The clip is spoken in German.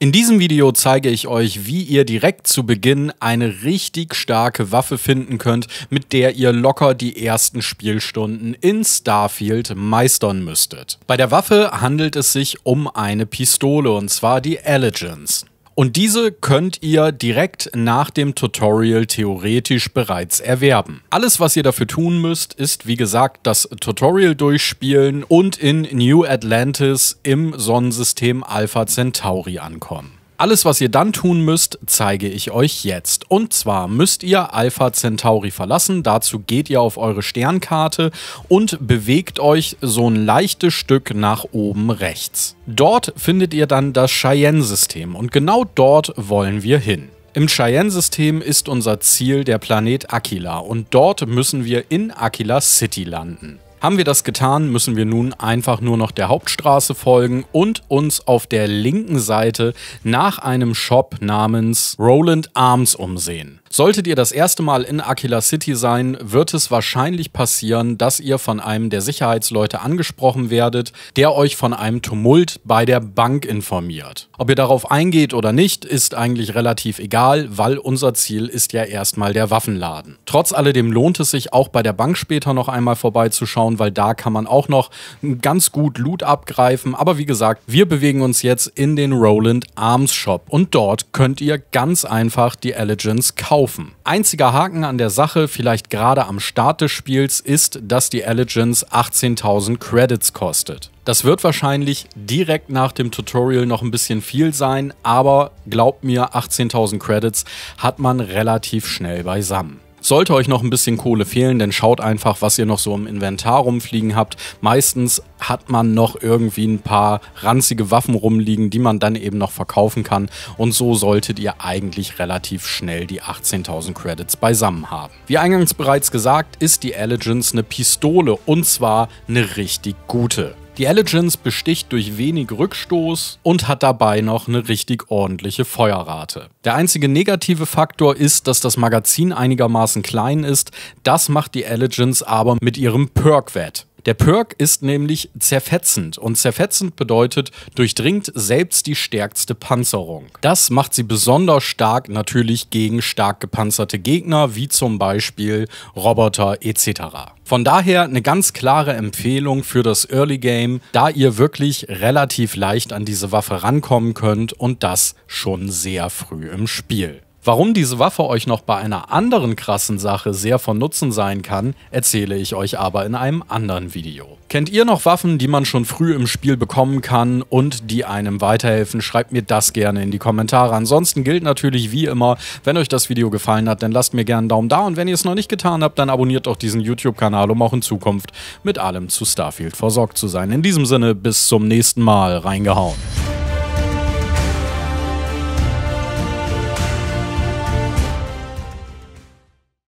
In diesem Video zeige ich euch, wie ihr direkt zu Beginn eine richtig starke Waffe finden könnt, mit der ihr locker die ersten Spielstunden in Starfield meistern müsstet. Bei der Waffe handelt es sich um eine Pistole, und zwar die Allegiance. Und diese könnt ihr direkt nach dem Tutorial theoretisch bereits erwerben. Alles, was ihr dafür tun müsst, ist wie gesagt das Tutorial durchspielen und in New Atlantis im Sonnensystem Alpha Centauri ankommen. Alles, was ihr dann tun müsst, zeige ich euch jetzt. Und zwar müsst ihr Alpha Centauri verlassen. Dazu geht ihr auf eure Sternkarte und bewegt euch so ein leichtes Stück nach oben rechts. Dort findet ihr dann das Cheyenne-System und genau dort wollen wir hin. Im Cheyenne-System ist unser Ziel der Planet Aquila und dort müssen wir in Aquila City landen. Haben wir das getan, müssen wir nun einfach nur noch der Hauptstraße folgen und uns auf der linken Seite nach einem Shop namens Roland Arms umsehen. Solltet ihr das erste Mal in Aquila City sein, wird es wahrscheinlich passieren, dass ihr von einem der Sicherheitsleute angesprochen werdet, der euch von einem Tumult bei der Bank informiert. Ob ihr darauf eingeht oder nicht, ist eigentlich relativ egal, weil unser Ziel ist ja erstmal der Waffenladen. Trotz alledem lohnt es sich auch bei der Bank später noch einmal vorbeizuschauen, weil da kann man auch noch ganz gut Loot abgreifen. Aber wie gesagt, wir bewegen uns jetzt in den Roland Arms Shop und dort könnt ihr ganz einfach die Allegiance kaufen kaufen. Einziger Haken an der Sache, vielleicht gerade am Start des Spiels, ist, dass die Allegiance 18.000 Credits kostet. Das wird wahrscheinlich direkt nach dem Tutorial noch ein bisschen viel sein, aber glaubt mir, 18.000 Credits hat man relativ schnell beisammen. Sollte euch noch ein bisschen Kohle fehlen, dann schaut einfach, was ihr noch so im Inventar rumfliegen habt. Meistens hat man noch irgendwie ein paar ranzige Waffen rumliegen, die man dann eben noch verkaufen kann. Und so solltet ihr eigentlich relativ schnell die 18.000 Credits beisammen haben. Wie eingangs bereits gesagt, ist die Allegiance eine Pistole und zwar eine richtig gute. Die Allegiance besticht durch wenig Rückstoß und hat dabei noch eine richtig ordentliche Feuerrate. Der einzige negative Faktor ist, dass das Magazin einigermaßen klein ist. Das macht die Allegiance aber mit ihrem Perk wett. Der Perk ist nämlich zerfetzend und zerfetzend bedeutet, durchdringt selbst die stärkste Panzerung. Das macht sie besonders stark natürlich gegen stark gepanzerte Gegner, wie zum Beispiel Roboter etc. Von daher eine ganz klare Empfehlung für das Early Game, da ihr wirklich relativ leicht an diese Waffe rankommen könnt und das schon sehr früh im Spiel. Warum diese Waffe euch noch bei einer anderen krassen Sache sehr von Nutzen sein kann, erzähle ich euch aber in einem anderen Video. Kennt ihr noch Waffen, die man schon früh im Spiel bekommen kann und die einem weiterhelfen? Schreibt mir das gerne in die Kommentare. Ansonsten gilt natürlich wie immer, wenn euch das Video gefallen hat, dann lasst mir gerne einen Daumen da und wenn ihr es noch nicht getan habt, dann abonniert doch diesen YouTube-Kanal, um auch in Zukunft mit allem zu Starfield versorgt zu sein. In diesem Sinne, bis zum nächsten Mal. Reingehauen.